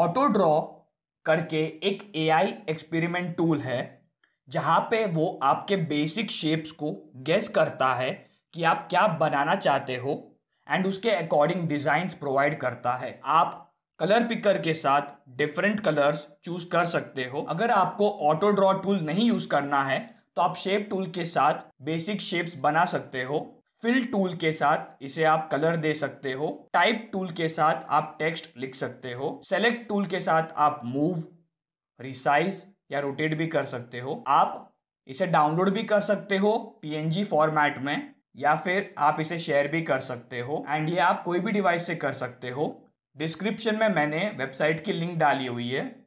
auto draw करके एक AI experiment tool है जहाँ पे वो आपके बेसिक शेप्स को गेस करता है कि आप क्या बनाना चाहते हो एंड उसके अकॉर्डिंग डिज़ाइंस प्रोवाइड करता है आप कलर पिकर के साथ डिफरेंट कलर्स चूज कर सकते हो अगर आपको ऑटो ड्रॉ टूल नहीं यूज़ करना है तो आप शेप टूल के साथ बेसिक शेप्स बना सकते हो फिल टूल के साथ इसे आप कलर दे सकते हो टाइप टूल के साथ आप टेक्स्ट लिख सकते हो सेलेक्ट टूल के साथ आप मूव रिसाइज या रोटेट भी कर सकते हो आप इसे डाउनलोड भी कर सकते हो पीएनजी फॉर्मेट में या फिर आप इसे शेयर भी कर सकते हो एंड ये आप कोई भी डिवाइस से कर सकते हो डिस्क्रिप्शन में मैंने वेबसाइट की लिंक डाली हुई है